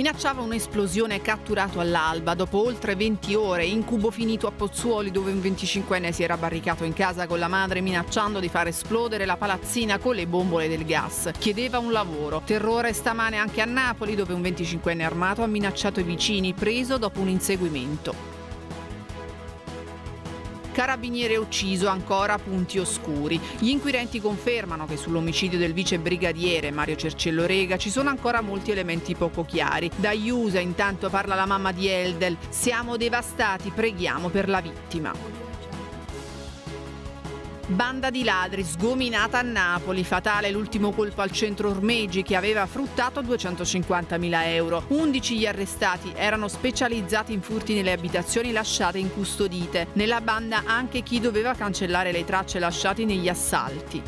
minacciava un'esplosione catturato all'alba dopo oltre 20 ore, incubo finito a Pozzuoli dove un 25enne si era barricato in casa con la madre minacciando di far esplodere la palazzina con le bombole del gas. Chiedeva un lavoro. Terrore stamane anche a Napoli dove un 25enne armato ha minacciato i vicini, preso dopo un inseguimento. Carabiniere ucciso ancora punti oscuri. Gli inquirenti confermano che sull'omicidio del vice brigadiere Mario Cercello Rega ci sono ancora molti elementi poco chiari. Da Iusa intanto parla la mamma di Eldel. Siamo devastati, preghiamo per la vittima. Banda di ladri sgominata a Napoli, fatale l'ultimo colpo al centro Ormeggi che aveva fruttato 250.000 euro. 11 gli arrestati erano specializzati in furti nelle abitazioni lasciate incustodite. Nella banda anche chi doveva cancellare le tracce lasciate negli assalti.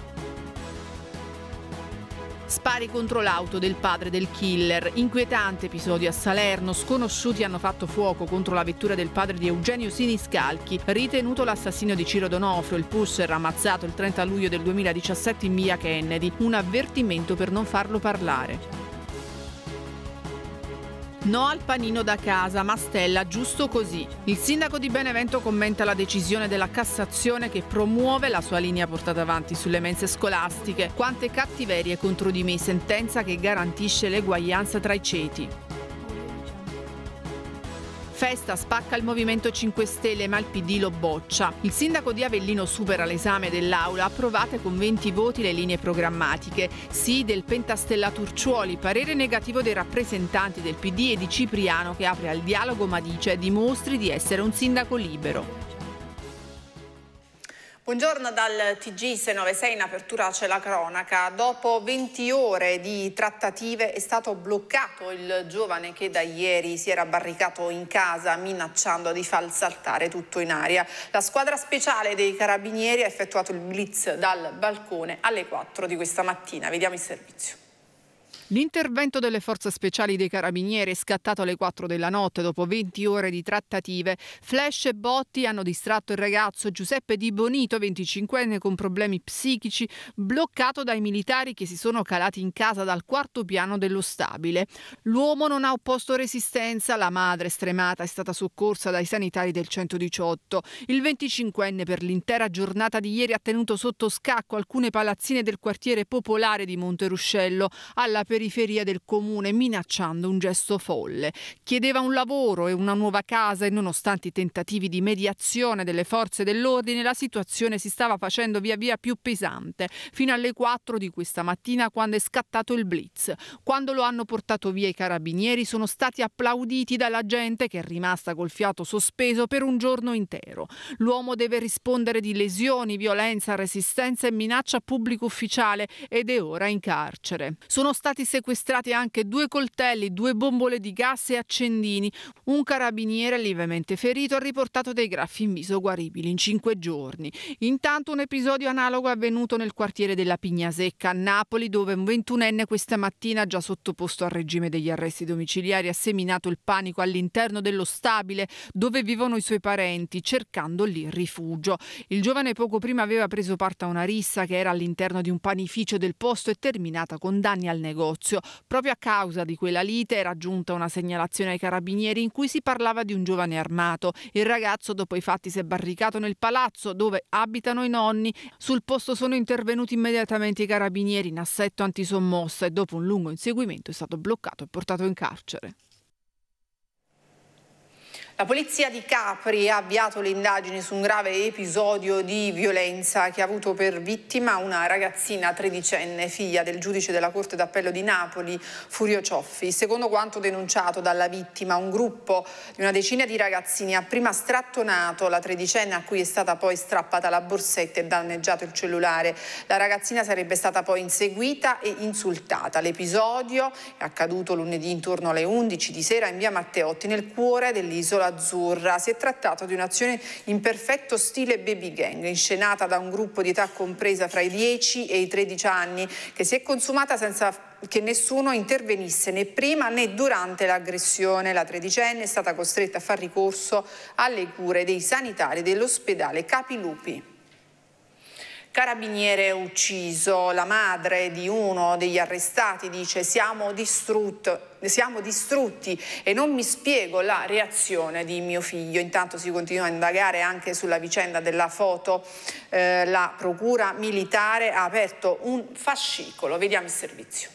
Spari contro l'auto del padre del killer. Inquietante episodio a Salerno. Sconosciuti hanno fatto fuoco contro la vettura del padre di Eugenio Siniscalchi, ritenuto l'assassino di Ciro Donofrio, il pusher ammazzato il 30 luglio del 2017 in via Kennedy. Un avvertimento per non farlo parlare. No al panino da casa, ma stella giusto così. Il sindaco di Benevento commenta la decisione della Cassazione che promuove la sua linea portata avanti sulle mense scolastiche. Quante cattiverie contro di me, sentenza che garantisce l'eguaglianza tra i ceti. Festa spacca il Movimento 5 Stelle ma il PD lo boccia. Il sindaco di Avellino supera l'esame dell'Aula, approvate con 20 voti le linee programmatiche. Sì del Pentastella Turciuoli, parere negativo dei rappresentanti del PD e di Cipriano che apre al dialogo ma dice dimostri di essere un sindaco libero. Buongiorno dal tg Se 96 in apertura c'è la cronaca. Dopo 20 ore di trattative è stato bloccato il giovane che da ieri si era barricato in casa minacciando di far saltare tutto in aria. La squadra speciale dei carabinieri ha effettuato il blitz dal balcone alle 4 di questa mattina. Vediamo il servizio. L'intervento delle forze speciali dei carabinieri è scattato alle 4 della notte dopo 20 ore di trattative. Flash e botti hanno distratto il ragazzo Giuseppe Di Bonito, 25enne con problemi psichici, bloccato dai militari che si sono calati in casa dal quarto piano dello stabile. L'uomo non ha opposto resistenza, la madre stremata è stata soccorsa dai sanitari del 118. Il 25enne per l'intera giornata di ieri ha tenuto sotto scacco alcune palazzine del quartiere popolare di Monteruscello alla periferia periferia del comune minacciando un gesto folle. Chiedeva un lavoro e una nuova casa e nonostante i tentativi di mediazione delle forze dell'ordine la situazione si stava facendo via via più pesante fino alle 4 di questa mattina quando è scattato il blitz. Quando lo hanno portato via i carabinieri sono stati applauditi dalla gente che è rimasta col fiato sospeso per un giorno intero. L'uomo deve rispondere di lesioni, violenza, resistenza e minaccia pubblico ufficiale ed è ora in carcere. Sono stati sequestrati anche due coltelli, due bombole di gas e accendini. Un carabiniere lievemente ferito ha riportato dei graffi in viso guaribili in cinque giorni. Intanto un episodio analogo è avvenuto nel quartiere della Pignasecca a Napoli dove un ventunenne questa mattina già sottoposto al regime degli arresti domiciliari ha seminato il panico all'interno dello stabile dove vivono i suoi parenti cercando lì rifugio. Il giovane poco prima aveva preso parte a una rissa che era all'interno di un panificio del posto e terminata con danni al negozio. Saluzio. Proprio a causa di quella lite era giunta una segnalazione ai carabinieri in cui si parlava di un giovane armato. Il ragazzo dopo i fatti si è barricato nel palazzo dove abitano i nonni. Sul posto sono intervenuti immediatamente i carabinieri in assetto antisommossa e dopo un lungo inseguimento è stato bloccato e portato in carcere. La polizia di Capri ha avviato le indagini su un grave episodio di violenza che ha avuto per vittima una ragazzina tredicenne, figlia del giudice della Corte d'Appello di Napoli, Furio Cioffi. Secondo quanto denunciato dalla vittima, un gruppo di una decina di ragazzini ha prima strattonato la tredicenne a cui è stata poi strappata la borsetta e danneggiato il cellulare. La ragazzina sarebbe stata poi inseguita e insultata. L'episodio è accaduto lunedì intorno alle 11 di sera in via Matteotti, nel cuore dell'isola azzurra. Si è trattato di un'azione in perfetto stile baby gang, inscenata da un gruppo di età compresa fra i 10 e i 13 anni, che si è consumata senza che nessuno intervenisse né prima né durante l'aggressione. La tredicenne è stata costretta a far ricorso alle cure dei sanitari dell'ospedale Capilupi. Carabiniere ucciso, la madre di uno degli arrestati dice siamo, siamo distrutti e non mi spiego la reazione di mio figlio. Intanto si continua a indagare anche sulla vicenda della foto. Eh, la procura militare ha aperto un fascicolo. Vediamo il servizio.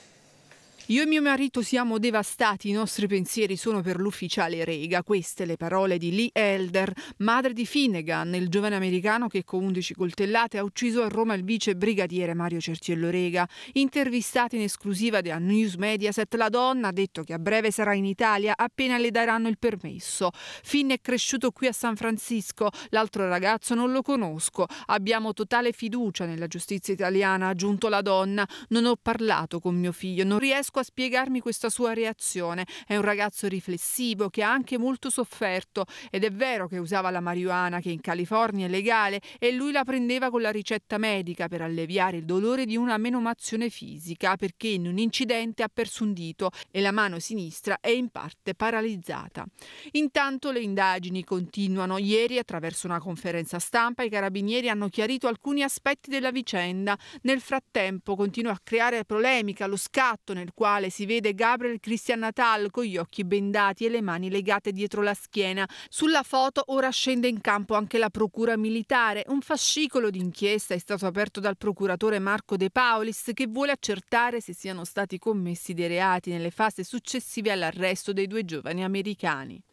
Io e mio marito siamo devastati, i nostri pensieri sono per l'ufficiale Rega. Queste le parole di Lee Elder, madre di Finnegan, il giovane americano che con 11 coltellate ha ucciso a Roma il vice brigadiere Mario Cerciello Rega. Intervistata in esclusiva da News Mediaset, la donna ha detto che a breve sarà in Italia appena le daranno il permesso. Finn è cresciuto qui a San Francisco, l'altro ragazzo non lo conosco. Abbiamo totale fiducia nella giustizia italiana, ha aggiunto la donna. Non ho parlato con mio figlio, non riesco riesco a spiegarmi questa sua reazione. È un ragazzo riflessivo che ha anche molto sofferto ed è vero che usava la marijuana che in California è legale e lui la prendeva con la ricetta medica per alleviare il dolore di una menomazione fisica perché in un incidente ha perso un dito e la mano sinistra è in parte paralizzata. Intanto le indagini continuano. Ieri attraverso una conferenza stampa i carabinieri hanno chiarito alcuni aspetti della vicenda. Nel frattempo continua a creare polemica lo scatto nel quale quale si vede Gabriel Christian Natal con gli occhi bendati e le mani legate dietro la schiena. Sulla foto ora scende in campo anche la procura militare. Un fascicolo d'inchiesta è stato aperto dal procuratore Marco De Paulis che vuole accertare se siano stati commessi dei reati nelle fasi successive all'arresto dei due giovani americani.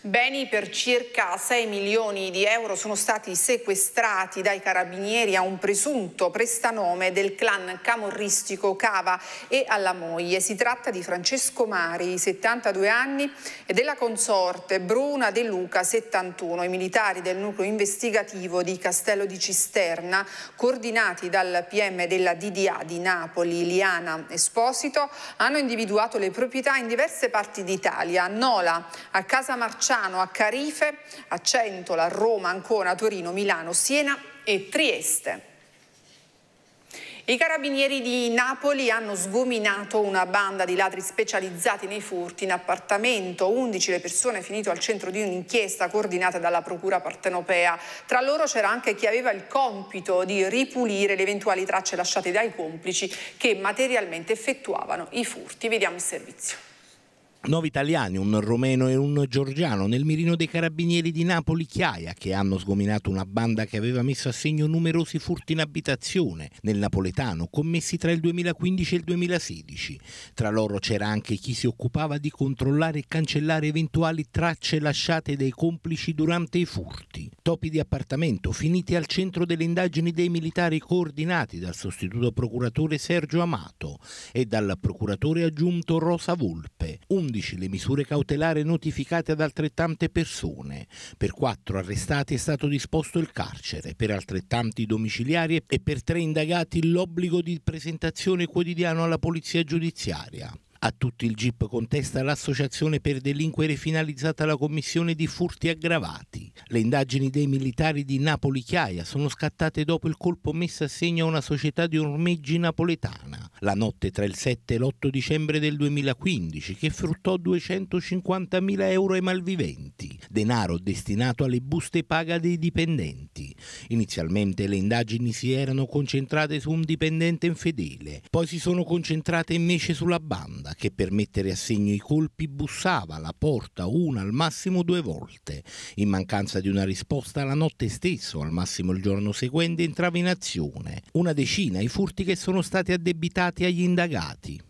Beni per circa 6 milioni di euro sono stati sequestrati dai carabinieri a un presunto prestanome del clan camorristico Cava e alla moglie. Si tratta di Francesco Mari, 72 anni, e della consorte Bruna De Luca, 71. I militari del nucleo investigativo di Castello di Cisterna, coordinati dal PM della DDA di Napoli, Liana Esposito, hanno individuato le proprietà in diverse parti d'Italia, Nola, a Casa Marciano, Bolzano a Carife, a Centola, a Roma, Ancona, Torino, Milano, Siena e Trieste. I carabinieri di Napoli hanno sgominato una banda di ladri specializzati nei furti in appartamento. 11 le persone finite al centro di un'inchiesta coordinata dalla Procura Partenopea. Tra loro c'era anche chi aveva il compito di ripulire le eventuali tracce lasciate dai complici che materialmente effettuavano i furti. Vediamo il servizio. Nove italiani, un romeno e un georgiano, nel mirino dei carabinieri di Napoli Chiaia, che hanno sgominato una banda che aveva messo a segno numerosi furti in abitazione nel napoletano, commessi tra il 2015 e il 2016. Tra loro c'era anche chi si occupava di controllare e cancellare eventuali tracce lasciate dai complici durante i furti. Topi di appartamento finiti al centro delle indagini dei militari coordinati dal sostituto procuratore Sergio Amato e dal procuratore aggiunto Rosa Volpe. 11 giudici le misure cautelari notificate ad altrettante persone. Per quattro arrestati è stato disposto il carcere, per altrettanti domiciliari e per tre indagati l'obbligo di presentazione quotidiano alla polizia giudiziaria. A tutto il GIP contesta l'associazione per delinquere finalizzata alla commissione di furti aggravati. Le indagini dei militari di Napoli Chiaia sono scattate dopo il colpo messo a segno a una società di ormeggi napoletana, la notte tra il 7 e l'8 dicembre del 2015, che fruttò 250.000 euro ai malviventi, denaro destinato alle buste paga dei dipendenti. Inizialmente le indagini si erano concentrate su un dipendente infedele, poi si sono concentrate invece sulla banda strada che per mettere a segno i colpi bussava alla porta una al massimo due volte. In mancanza di una risposta la notte stessa o al massimo il giorno seguente entrava in azione. Una decina i furti che sono stati addebitati agli indagati.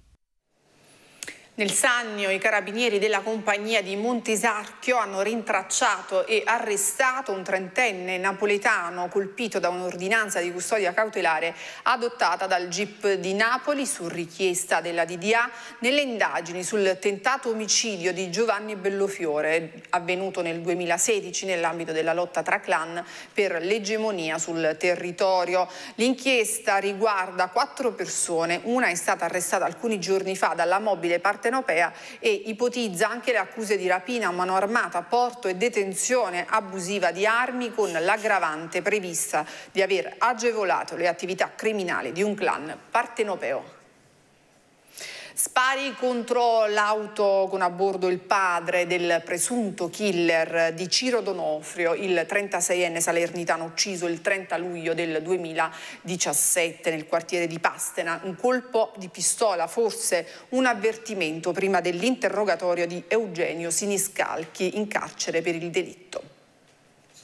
Nel Sannio i carabinieri della compagnia di Montisarchio hanno rintracciato e arrestato un trentenne napoletano colpito da un'ordinanza di custodia cautelare adottata dal GIP di Napoli su richiesta della DDA nelle indagini sul tentato omicidio di Giovanni Bellofiore avvenuto nel 2016 nell'ambito della lotta tra clan per l'egemonia sul territorio. L'inchiesta riguarda quattro persone, una è stata arrestata alcuni giorni fa dalla mobile parte partenopea e ipotizza anche le accuse di rapina a mano armata, porto e detenzione abusiva di armi con l'aggravante prevista di aver agevolato le attività criminali di un clan partenopeo. Spari contro l'auto con a bordo il padre del presunto killer di Ciro Donofrio, il 36enne salernitano ucciso il 30 luglio del 2017 nel quartiere di Pastena. Un colpo di pistola, forse un avvertimento prima dell'interrogatorio di Eugenio Siniscalchi in carcere per il delitto.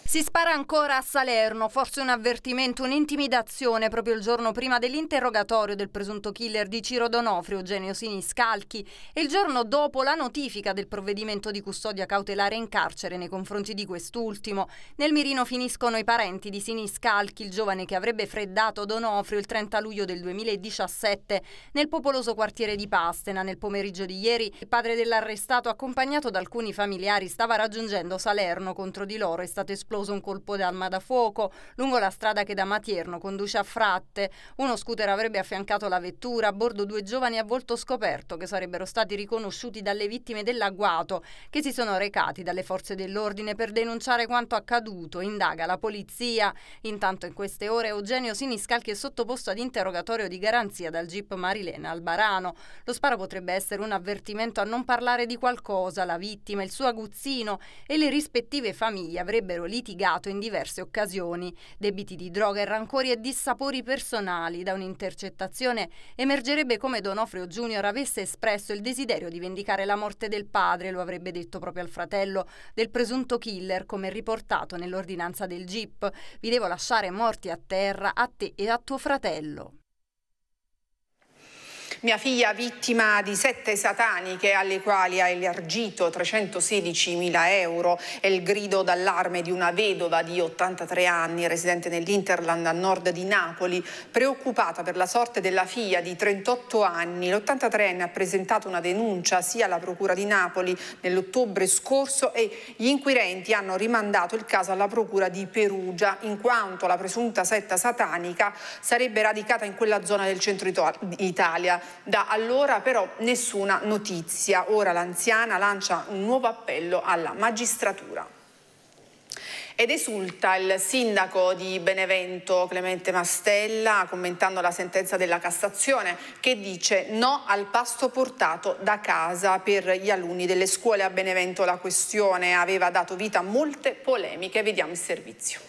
Si spara ancora a Salerno, forse un avvertimento, un'intimidazione proprio il giorno prima dell'interrogatorio del presunto killer di Ciro Donofrio, Eugenio Siniscalchi, e il giorno dopo la notifica del provvedimento di custodia cautelare in carcere nei confronti di quest'ultimo. Nel mirino finiscono i parenti di Siniscalchi, il giovane che avrebbe freddato Donofrio il 30 luglio del 2017 nel popoloso quartiere di Pastena. Nel pomeriggio di ieri il padre dell'arrestato, accompagnato da alcuni familiari, stava raggiungendo Salerno. Contro di loro è stato esploso causa un colpo d'arma da fuoco lungo la strada che da Matierno conduce a Fratte. Uno scooter avrebbe affiancato la vettura, a bordo due giovani a volto scoperto che sarebbero stati riconosciuti dalle vittime dell'agguato che si sono recati dalle forze dell'ordine per denunciare quanto accaduto, indaga la polizia. Intanto in queste ore Eugenio Siniscalchi è sottoposto ad interrogatorio di garanzia dal GIP Marilena Albarano. Lo sparo potrebbe essere un avvertimento a non parlare di qualcosa, la vittima, il suo aguzzino e le rispettive famiglie avrebbero litigato litigato in diverse occasioni. Debiti di droga e rancori e dissapori personali. Da un'intercettazione emergerebbe come Donofrio Junior avesse espresso il desiderio di vendicare la morte del padre, lo avrebbe detto proprio al fratello, del presunto killer, come riportato nell'ordinanza del GIP. Vi devo lasciare morti a terra, a te e a tuo fratello. Mia figlia vittima di sette sataniche alle quali ha elargito 316.000 euro è il grido d'allarme di una vedova di 83 anni residente nell'Interland a nord di Napoli, preoccupata per la sorte della figlia di 38 anni. L'83enne ha presentato una denuncia sia alla Procura di Napoli nell'ottobre scorso e gli inquirenti hanno rimandato il caso alla Procura di Perugia in quanto la presunta setta satanica sarebbe radicata in quella zona del centro Italia. Da allora però nessuna notizia. Ora l'anziana lancia un nuovo appello alla magistratura. Ed esulta il sindaco di Benevento Clemente Mastella commentando la sentenza della Cassazione che dice no al pasto portato da casa per gli alunni delle scuole a Benevento. La questione aveva dato vita a molte polemiche. Vediamo il servizio.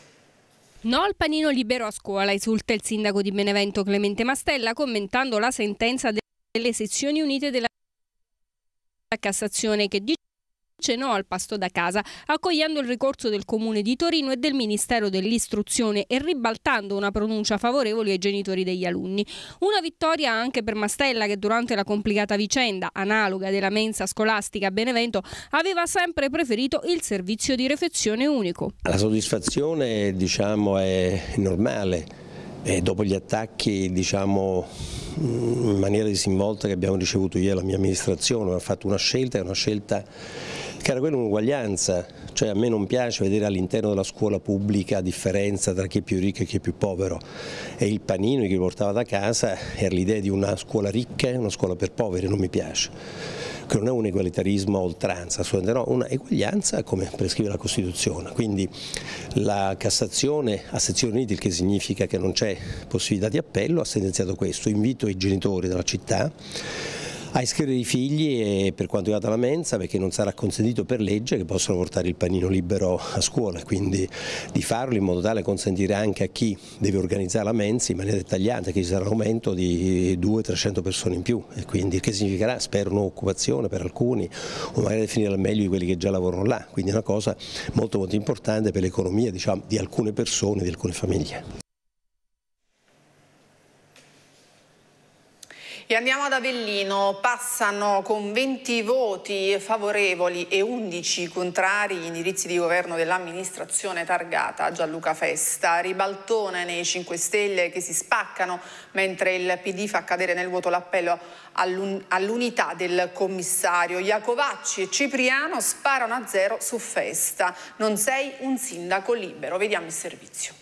No al panino libero a scuola, esulta il sindaco di Benevento Clemente Mastella commentando la sentenza delle sezioni unite della Cassazione che dice no al pasto da casa, accogliendo il ricorso del Comune di Torino e del Ministero dell'Istruzione e ribaltando una pronuncia favorevole ai genitori degli alunni. Una vittoria anche per Mastella che durante la complicata vicenda, analoga della mensa scolastica a Benevento, aveva sempre preferito il servizio di refezione unico. La soddisfazione diciamo, è normale. E dopo gli attacchi diciamo, in maniera disinvolta che abbiamo ricevuto ieri la mia amministrazione, ha fatto una scelta, è una scelta che era quella un'uguaglianza, cioè a me non piace vedere all'interno della scuola pubblica differenza tra chi è più ricco e chi è più povero e il panino che portava da casa era l'idea di una scuola ricca e una scuola per poveri, non mi piace che non è un egualitarismo a oltranza, assolutamente no, una eguaglianza come prescrive la Costituzione. Quindi la Cassazione a sezioni unite, il che significa che non c'è possibilità di appello, ha sentenziato questo. Invito i genitori della città a iscrivere i figli per quanto riguarda la mensa perché non sarà consentito per legge che possano portare il panino libero a scuola, quindi di farlo in modo tale da consentire anche a chi deve organizzare la mensa in maniera dettagliata che ci sarà un aumento di 200-300 persone in più e quindi che significherà spero un'occupazione per alcuni o magari definire al meglio di quelli che già lavorano là, quindi è una cosa molto molto importante per l'economia diciamo, di alcune persone, di alcune famiglie. E andiamo ad Avellino, passano con 20 voti favorevoli e 11 contrari gli indirizzi di governo dell'amministrazione targata Gianluca Festa. Ribaltone nei 5 Stelle che si spaccano mentre il PD fa cadere nel vuoto l'appello all'unità del commissario. Iacovacci e Cipriano sparano a zero su Festa. Non sei un sindaco libero. Vediamo il servizio.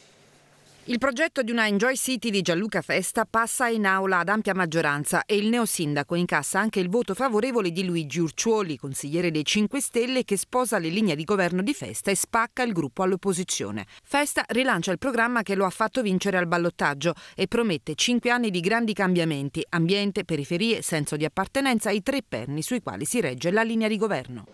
Il progetto di una Enjoy City di Gianluca Festa passa in aula ad ampia maggioranza e il neosindaco incassa anche il voto favorevole di Luigi Urciuoli, consigliere dei 5 Stelle, che sposa le linee di governo di Festa e spacca il gruppo all'opposizione. Festa rilancia il programma che lo ha fatto vincere al ballottaggio e promette 5 anni di grandi cambiamenti, ambiente, periferie, senso di appartenenza, i tre perni sui quali si regge la linea di governo.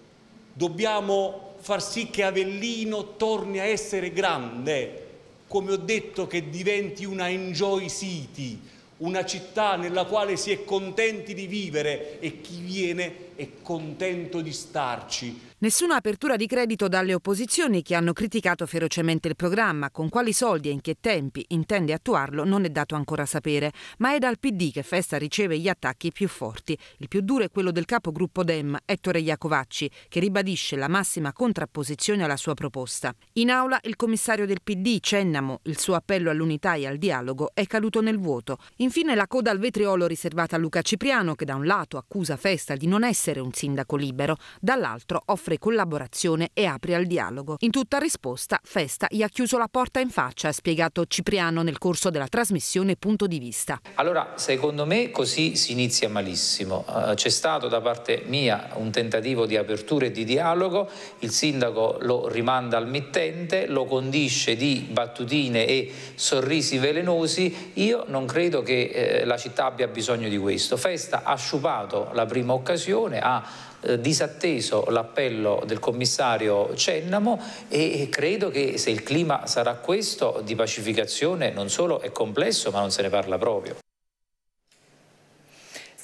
Dobbiamo far sì che Avellino torni a essere grande come ho detto, che diventi una enjoy city, una città nella quale si è contenti di vivere e chi viene è contento di starci. Nessuna apertura di credito dalle opposizioni che hanno criticato ferocemente il programma, con quali soldi e in che tempi intende attuarlo non è dato ancora sapere, ma è dal PD che Festa riceve gli attacchi più forti. Il più duro è quello del capogruppo Dem, Ettore Iacovacci, che ribadisce la massima contrapposizione alla sua proposta. In aula il commissario del PD, Cennamo, il suo appello all'unità e al dialogo è caduto nel vuoto. Infine la coda al vetriolo riservata a Luca Cipriano, che da un lato accusa Festa di non essere essere un sindaco libero, dall'altro offre collaborazione e apre al dialogo. In tutta risposta, Festa gli ha chiuso la porta in faccia, ha spiegato Cipriano nel corso della trasmissione Punto di vista. Allora, secondo me così si inizia malissimo. Eh, c'è stato da parte mia un tentativo di apertura e di dialogo, il sindaco lo rimanda al mittente, lo condisce di battutine e sorrisi velenosi. Io non credo che eh, la città abbia bisogno di questo. Festa ha sciupato la prima occasione, ha eh, disatteso l'appello del commissario Cennamo e credo che se il clima sarà questo di pacificazione non solo è complesso ma non se ne parla proprio.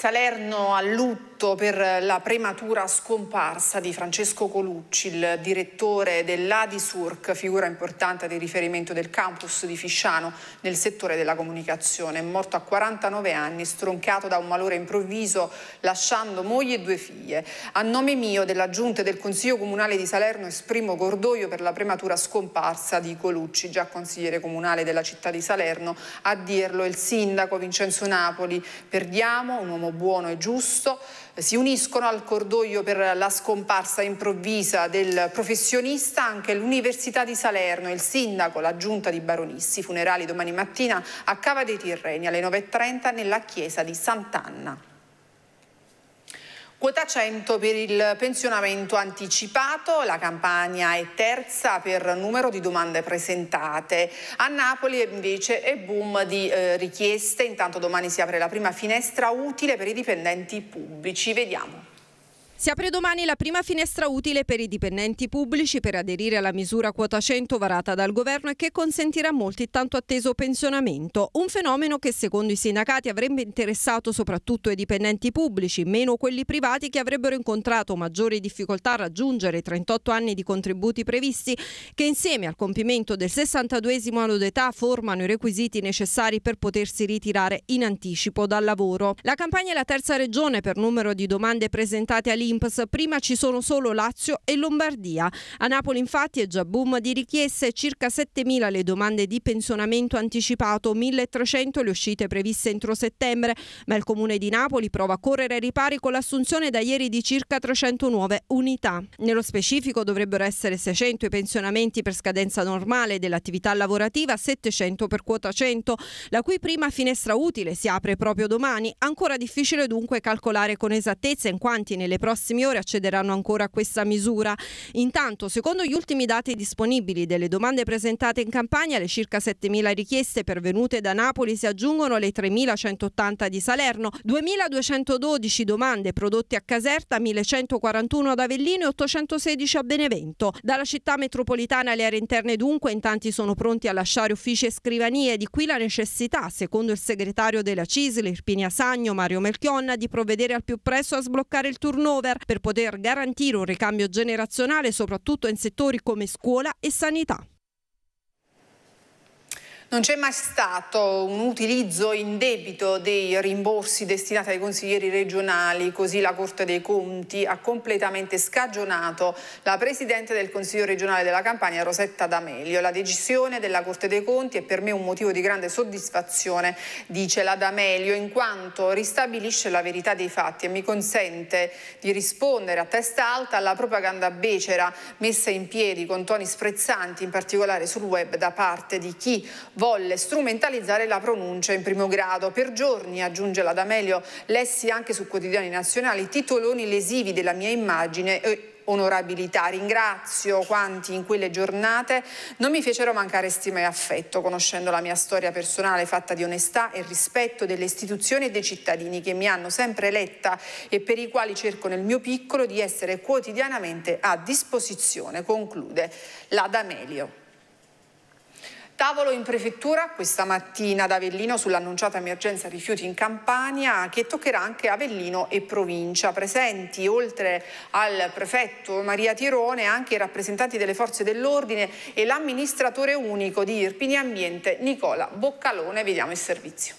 Salerno a lutto per la prematura scomparsa di Francesco Colucci, il direttore dell'Adisurc, figura importante di riferimento del campus di Fisciano nel settore della comunicazione. È Morto a 49 anni, stroncato da un malore improvviso, lasciando moglie e due figlie. A nome mio, della Giunta e del Consiglio Comunale di Salerno, esprimo cordoglio per la prematura scomparsa di Colucci, già consigliere comunale della città di Salerno. A dirlo il sindaco Vincenzo Napoli. Perdiamo un uomo buono e giusto si uniscono al cordoglio per la scomparsa improvvisa del professionista anche l'Università di Salerno, il sindaco, la giunta di Baronissi. Funerali domani mattina a Cava dei Tirreni alle 9.30 nella chiesa di Sant'Anna. Quota 100 per il pensionamento anticipato, la Campania è terza per numero di domande presentate. A Napoli invece è boom di eh, richieste, intanto domani si apre la prima finestra utile per i dipendenti pubblici. Vediamo. Si apre domani la prima finestra utile per i dipendenti pubblici per aderire alla misura quota 100 varata dal governo e che consentirà a molti tanto atteso pensionamento, un fenomeno che secondo i sindacati avrebbe interessato soprattutto i dipendenti pubblici, meno quelli privati che avrebbero incontrato maggiori difficoltà a raggiungere i 38 anni di contributi previsti che insieme al compimento del 62 anno d'età formano i requisiti necessari per potersi ritirare in anticipo dal lavoro. La campagna è la terza regione per numero di domande presentate all'interno dell'Inps, prima ci sono solo Lazio e Lombardia. A Napoli infatti è già boom di richieste, circa 7.000 le domande di pensionamento anticipato, 1.300 le uscite previste entro settembre, ma il Comune di Napoli prova a correre ai ripari con l'assunzione da ieri di circa 300 nuove unità. Nello specifico dovrebbero essere 600 i pensionamenti per scadenza normale dell'attività lavorativa, 700 per quota 100, la cui prima finestra utile si apre proprio domani. Ancora difficile dunque calcolare con esattezza in quanti nelle prossime prossime ore accederanno ancora a questa misura. Intanto, secondo gli ultimi dati disponibili delle domande presentate in campagna, le circa 7.000 richieste pervenute da Napoli si aggiungono alle 3.180 di Salerno, 2.212 domande prodotte a Caserta, 1.141 ad Avellino e 816 a Benevento. Dalla città metropolitana alle aree interne dunque in tanti sono pronti a lasciare uffici e scrivanie, di qui la necessità, secondo il segretario della CISL, Irpinia Sagno, Mario Melchionna, di provvedere al più presto a sbloccare il turnover turnover per poter garantire un ricambio generazionale soprattutto in settori come scuola e sanità. Non c'è mai stato un utilizzo indebito dei rimborsi destinati ai consiglieri regionali, così la Corte dei Conti ha completamente scagionato la Presidente del Consiglio regionale della Campania, Rosetta D'Amelio. La decisione della Corte dei Conti è per me un motivo di grande soddisfazione, dice la D'Amelio, in quanto ristabilisce la verità dei fatti e mi consente di rispondere a testa alta alla propaganda becera messa in piedi con toni sprezzanti, in particolare sul web, da parte di chi volle strumentalizzare la pronuncia in primo grado. Per giorni, aggiunge la D'Amelio, lessi anche su quotidiani nazionali titoloni lesivi della mia immagine e onorabilità. Ringrazio quanti in quelle giornate non mi fecero mancare stima e affetto, conoscendo la mia storia personale fatta di onestà e rispetto delle istituzioni e dei cittadini che mi hanno sempre eletta e per i quali cerco nel mio piccolo di essere quotidianamente a disposizione, conclude la D'Amelio. Tavolo in prefettura questa mattina ad Avellino sull'annunciata emergenza rifiuti in Campania che toccherà anche Avellino e provincia. Presenti oltre al prefetto Maria Tirone anche i rappresentanti delle forze dell'ordine e l'amministratore unico di Irpini Ambiente Nicola Boccalone. Vediamo il servizio.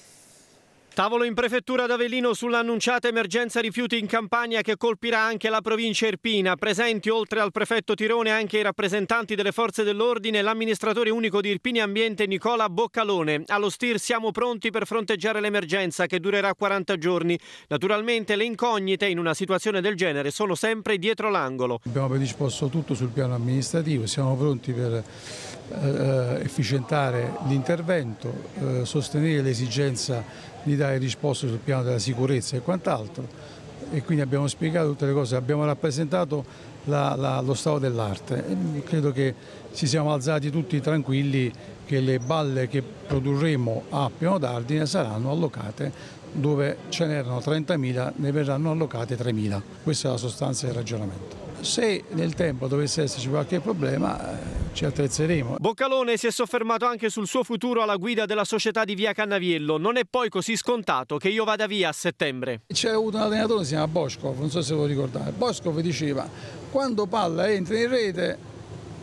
Tavolo in prefettura ad Avellino sull'annunciata emergenza rifiuti in Campania che colpirà anche la provincia irpina. Presenti oltre al prefetto Tirone anche i rappresentanti delle forze dell'ordine e l'amministratore unico di Irpini Ambiente Nicola Boccalone. Allo STIR siamo pronti per fronteggiare l'emergenza che durerà 40 giorni. Naturalmente le incognite in una situazione del genere sono sempre dietro l'angolo. Abbiamo predisposto tutto sul piano amministrativo, siamo pronti per eh, eh efficientare l'intervento, eh, sostenere l'esigenza di dare risposte sul piano della sicurezza e quant'altro e quindi abbiamo spiegato tutte le cose, abbiamo rappresentato la, la, lo stato dell'arte credo che ci siamo alzati tutti tranquilli che le balle che produrremo a Piano d'Ardine saranno allocate dove ce n'erano 30.000 ne verranno allocate 3.000. Questa è la sostanza del ragionamento. Se nel tempo dovesse esserci qualche problema eh, ci attrezzeremo. Boccalone si è soffermato anche sul suo futuro alla guida della società di Via Cannaviello. Non è poi così scontato che io vada via a settembre. C'è avuto un allenatore si chiama Boscov, non so se lo ricordate. Boscov diceva quando palla entra in rete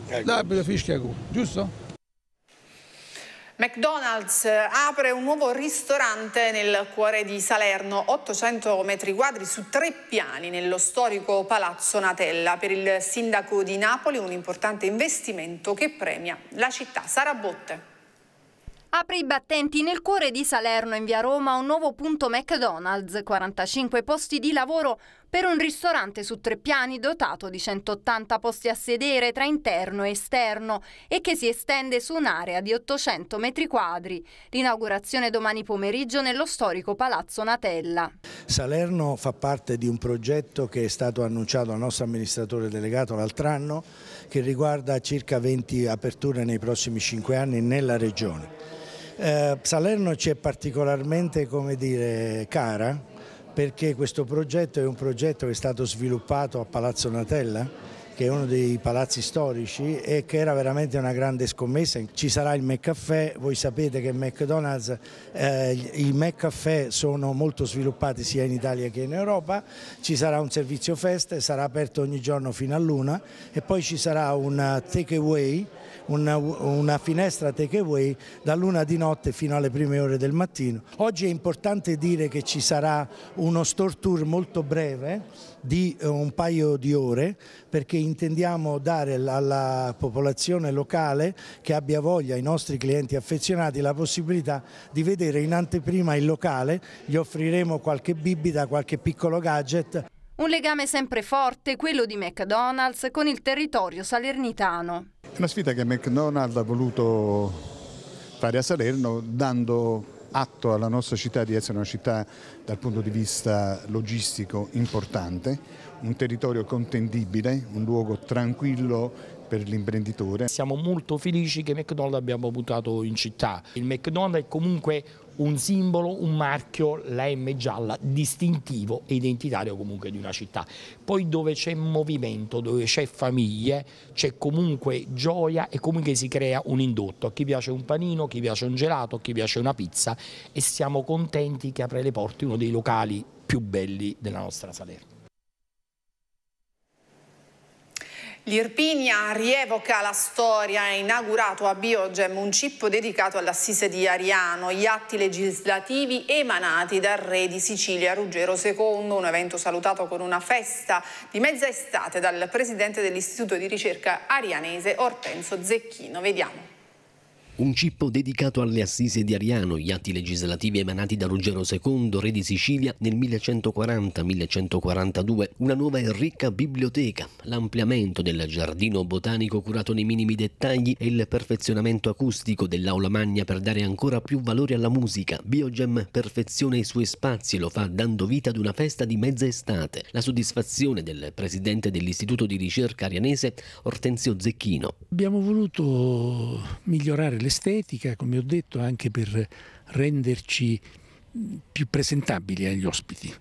ecco. l'arbitro fischia gol, giusto? McDonald's eh, apre un nuovo ristorante nel cuore di Salerno, 800 metri quadri su tre piani nello storico Palazzo Natella. Per il sindaco di Napoli un importante investimento che premia la città. Sara Botte. Apri i battenti nel cuore di Salerno in via Roma un nuovo punto McDonald's, 45 posti di lavoro, per un ristorante su tre piani dotato di 180 posti a sedere tra interno e esterno e che si estende su un'area di 800 metri quadri. L'inaugurazione domani pomeriggio nello storico Palazzo Natella. Salerno fa parte di un progetto che è stato annunciato al nostro amministratore delegato l'altro anno che riguarda circa 20 aperture nei prossimi 5 anni nella regione. Eh, Salerno ci è particolarmente dire, cara perché questo progetto è un progetto che è stato sviluppato a Palazzo Natella che è uno dei palazzi storici e che era veramente una grande scommessa. Ci sarà il McCaffè, voi sapete che McDonald's, eh, i McCaffè sono molto sviluppati sia in Italia che in Europa, ci sarà un servizio feste, sarà aperto ogni giorno fino a luna e poi ci sarà un eh, takeaway una, una finestra takeaway dall'una di notte fino alle prime ore del mattino. Oggi è importante dire che ci sarà uno store tour molto breve di eh, un paio di ore perché intendiamo dare alla popolazione locale che abbia voglia, ai nostri clienti affezionati, la possibilità di vedere in anteprima il locale, gli offriremo qualche bibita, qualche piccolo gadget. Un legame sempre forte, quello di McDonald's, con il territorio salernitano. È una sfida che McDonald's ha voluto fare a Salerno dando atto alla nostra città di essere una città dal punto di vista logistico importante, un territorio contendibile, un luogo tranquillo per l'imprenditore. Siamo molto felici che McDonald's abbiamo buttato in città. Il McDonald's è comunque un simbolo, un marchio, la M gialla, distintivo e identitario comunque di una città. Poi dove c'è movimento, dove c'è famiglie, c'è comunque gioia e comunque si crea un indotto. A chi piace un panino, a chi piace un gelato, a chi piace una pizza e siamo contenti che apre le porte uno dei locali più belli della nostra Salerno. L'Irpinia rievoca la storia ha inaugurato a Biogem un cippo dedicato all'assise di Ariano, gli atti legislativi emanati dal re di Sicilia Ruggero II, un evento salutato con una festa di mezza estate dal presidente dell'Istituto di ricerca arianese Ortenzo Zecchino. Vediamo. Un cippo dedicato alle assise di Ariano, gli atti legislativi emanati da Ruggero II, re di Sicilia, nel 1140-1142, una nuova e ricca biblioteca, l'ampliamento del giardino botanico curato nei minimi dettagli e il perfezionamento acustico dell'aula magna per dare ancora più valore alla musica. Biogem perfeziona i suoi spazi e lo fa dando vita ad una festa di mezza estate. La soddisfazione del presidente dell'Istituto di ricerca arianese, Ortenzio Zecchino. Abbiamo voluto migliorare l'estetica, come ho detto, anche per renderci mm, più presentabili agli ospiti.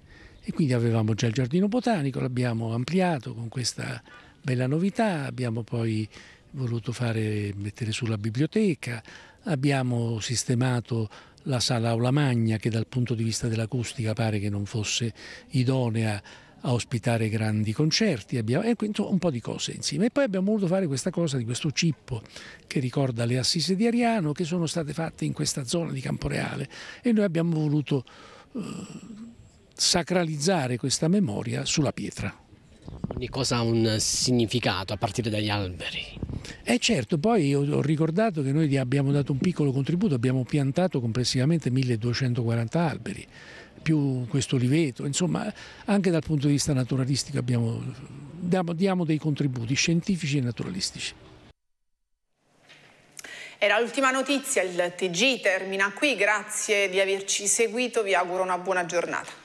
E quindi avevamo già il giardino botanico, l'abbiamo ampliato con questa bella novità, abbiamo poi voluto fare, mettere sulla biblioteca, abbiamo sistemato la sala aula magna che dal punto di vista dell'acustica pare che non fosse idonea a ospitare grandi concerti, abbiamo, ecco, un po' di cose insieme. E poi abbiamo voluto fare questa cosa di questo cippo che ricorda le assise di Ariano che sono state fatte in questa zona di Camporeale e noi abbiamo voluto eh, sacralizzare questa memoria sulla pietra. Ogni cosa ha un significato a partire dagli alberi. E eh certo, poi ho ricordato che noi abbiamo dato un piccolo contributo, abbiamo piantato complessivamente 1240 alberi più questo oliveto, insomma anche dal punto di vista naturalistico abbiamo, diamo, diamo dei contributi scientifici e naturalistici. Era l'ultima notizia, il TG termina qui, grazie di averci seguito, vi auguro una buona giornata.